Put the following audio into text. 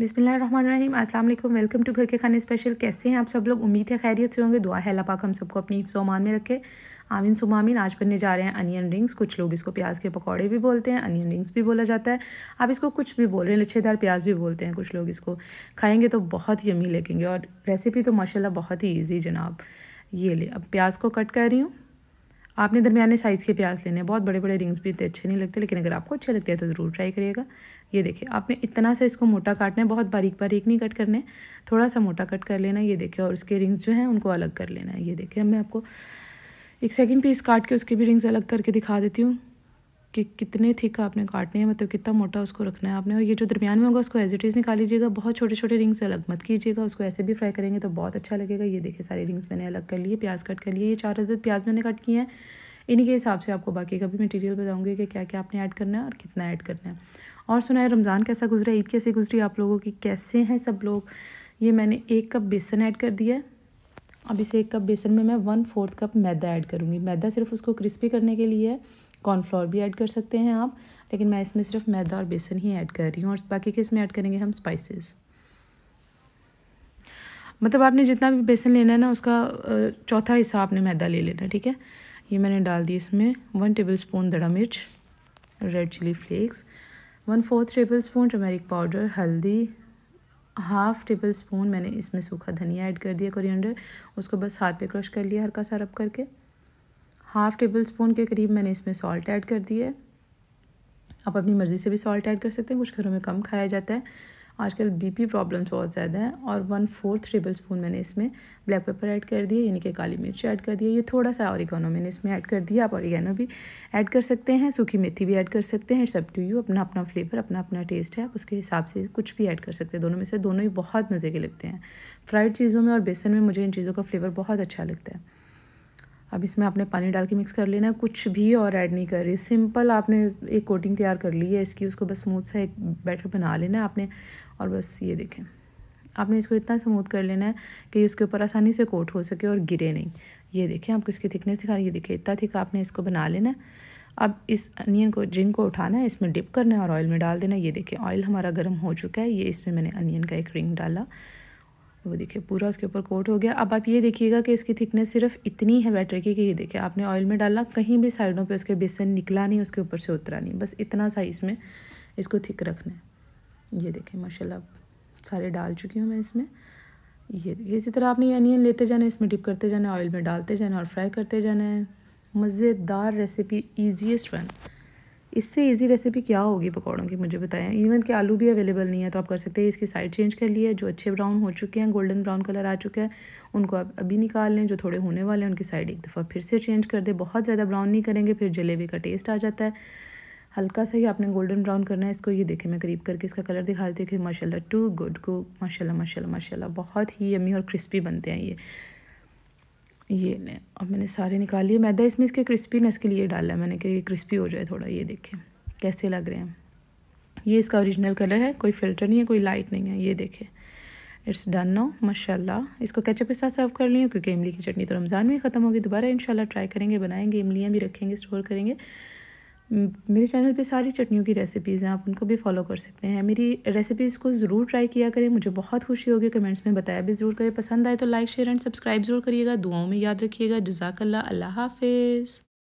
बिसमीम अस्सलाम welcome to घर के खाने स्पेशल कैसे हैं आप सब लोग उम्मीद है खैरियत से होंगे दुआ है अल्लाह पाक हम सबको अपनी सामान में रखे आमीन सुमामीन आज बनने जा रहे हैं अनियन रिंग्स कुछ लोग इसको प्याज के पकौड़े भी बोलते हैं अनियन रिंग्स भी बोला जाता है आप इसको कुछ भी बोल रहे हैं लच्छेदार प्याज भी बोलते हैं कुछ लोग इसको खाएँगे तो बहुत ही यमी लगेंगे और रेसिपी तो माशाला बहुत ही ईजी जनाब ये ले अब प्याज को कट कर रही हूँ आपने दरमियाने साइज़ के प्याज लेने हैं बहुत बड़े बड़े रिंग्स भी इतने अच्छे नहीं लगते लेकिन अगर आपको अच्छे लगते हैं तो ज़रूर ट्राई करिएगा ये देखिए आपने इतना सा इसको मोटा काटना है बहुत बारीक बारीक नहीं कट करना है थोड़ा सा मोटा कट कर लेना ये देखिए और उसके रिंग्स जो हैं उनको अलग कर लेना है ये देखिए मैं आपको एक सेकेंड पीस काट के उसके भी रिंग्स अलग करके दिखा देती हूँ कि कितने थिक आपने काटने हैं मतलब कितना मोटा उसको रखना है आपने और ये जो दरमियान में होगा उसको एज इट इज़ निकाल लीजिएगा बहुत छोटे छोटे रिंग्स अलग मत कीजिएगा उसको ऐसे भी फ्राई करेंगे तो बहुत अच्छा लगेगा ये देखिए सारे रिंग्स मैंने अलग कर लिए प्याज कट कर लिए ये चार हज़ार प्याज मैंने कट किए हैं इन्हीं के हिसाब से आपको बाकी का भी मटीरियल बताऊँगी कि क्या क्या आपने ऐड करना है और कितना ऐड करना है और सुना है रमज़ान कैसा गुजरा ईद कैसे गुजरी आप लोगों की कैसे हैं सब लोग ये मैंने एक कप बेसन ऐड कर दिया है अब इसे एक कप बेसन में मैं वन फोर्थ कप मैदा ऐड करूँगी मैदा सिर्फ उसको क्रिस्पी करने के लिए है कॉर्नफ्लोर भी ऐड कर सकते हैं आप लेकिन मैं इसमें सिर्फ मैदा और बेसन ही ऐड कर रही हूँ और बाकी के इसमें ऐड करेंगे हम स्पाइसेस मतलब आपने जितना भी बेसन लेना है ना उसका चौथा हिस्सा आपने मैदा ले लेना ठीक है ये मैंने डाल दी इसमें वन टेबल स्पून दड़ा मिर्च red chilli flakes one fourth table spoon turmeric powder हल्दी हाफ़ टेबल स्पून मैंने इसमें सूखा धनिया ऐड कर दिया कोरिएंडर उसको बस हाथ पे क्रश कर लिया हल्का सा रब करके हाफ़ टेबल स्पून के करीब मैंने इसमें सॉल्ट ऐड कर दिया है आप अपनी मर्ज़ी से भी सॉल्ट ऐड कर सकते हैं कुछ घरों में कम खाया जाता है आजकल बीपी प्रॉब्लम्स बहुत ज़्यादा हैं और वन फोर्थ टेबल स्पून मैंने इसमें ब्लैक पेपर ऐड कर दिया यानी कि काली मिर्च ऐड कर दिया ये थोड़ा सा औरिगानो मैंने इसमें ऐड कर दिया आप औरिगानो भी ऐड कर सकते हैं सूखी मेथी भी ऐड कर सकते हैं सब टू यू अपना अपना फ्लेवर अपना अपना टेस्ट है आप उसके हिसाब से कुछ भी ऐड कर सकते हैं दोनों में से दोनों ही बहुत मज़े के लगते हैं फ्राइड चीज़ों में और बेसन में मुझे इन चीज़ों का फ्लेवर बहुत अच्छा लगता है अब इसमें आपने पानी डाल के मिक्स कर लेना कुछ भी और ऐड नहीं कर रही सिंपल आपने एक कोटिंग तैयार कर ली है इसकी उसको बस स्मूथ सा एक बैटर बना लेना है आपने और बस ये देखें आपने इसको इतना स्मूथ कर लेना है कि उसके ऊपर आसानी से कोट हो सके और गिरे नहीं ये देखें आपको इसकी थिकनेस दिखा ये देखें इतना थिक आपने इसको बना लेना अब इस अनियन को ड्रिंक को उठाना है इसमें डिप करना है और ऑयल में डाल देना ये देखें ऑयल हमारा गर्म हो चुका है ये इसमें मैंने अनियन का एक रिंग डाला वो देखिए पूरा उसके ऊपर कोट हो गया अब आप ये देखिएगा कि इसकी थिकनेस सिर्फ इतनी है बैटर की कि ये देखिए आपने ऑयल में डाला कहीं भी साइडों पे उसके बेसन निकला नहीं उसके ऊपर से उतरा नहीं बस इतना साइज़ में इसको थिक रखना है ये देखें माशाल्लाह सारे डाल चुकी हूँ मैं इसमें ये देखिए इसी तरह आपने अनियन लेते जाना है इसमें डिप करते जाना है ऑयल में डालते जाना है और फ्राई करते जाना है मज़ेदार रेसिपी ईजिएस्ट वन इससे इजी रेसिपी क्या होगी पकौड़ों की मुझे बताएं इवन कि आलू भी अवेलेबल नहीं है तो आप कर सकते हैं इसकी साइड चेंज कर लिए जो अच्छे ब्राउन हो चुके हैं गोल्डन ब्राउन कलर आ चुका है उनको आप अभी निकाल लें जो थोड़े होने वाले हैं उनकी साइड एक दफ़ा फिर से चेंज कर दें बहुत ज़्यादा ब्राउन नहीं करेंगे फिर जलेबी का टेस्ट आ जाता है हल्का सा ही आपने गोल्डन ब्राउन करना है इसको ये देखें मैं करीब करके इसका कलर दिखा देती हूँ कि माशाल्लाह टू गुड कुक माशाल्लाह माशाल्लाह माशाल्लाह बहुत ही अम्मी और क्रिस्पी बनते हैं ये ये ले अब मैंने सारे निकाल लिए मैदा इसमें इसके क्रिस्पीनेस के लिए डाला है मैंने कि ये क्रिस्पी हो जाए थोड़ा ये देखें कैसे लग रहे हैं ये इसका ओरिजिनल कलर है कोई फिल्टर नहीं है कोई लाइट नहीं है ये देखें इट्स डन नो माशाला इसको कैचअप के साथ सर्व कर लियो क्योंकि इमली की चटनी तो रमज़ान में ख़त्म होगी दोबारा इन ट्राई करेंगे बनाएंगे इमलियाँ भी रखेंगे स्टोर करेंगे मेरे चैनल पे सारी चटनियों की रेसिपीज़ हैं आप उनको भी फॉलो कर सकते हैं मेरी रेसिपीज़ को ज़रूर ट्राई किया करें मुझे बहुत खुशी होगी कमेंट्स में बताया भी ज़रूर करें पसंद आए तो लाइक शेयर एंड सब्सक्राइब ज़रूर करिएगा दुआओं में याद रखिएगा जजाकल्ला अल्लाह हाफिज़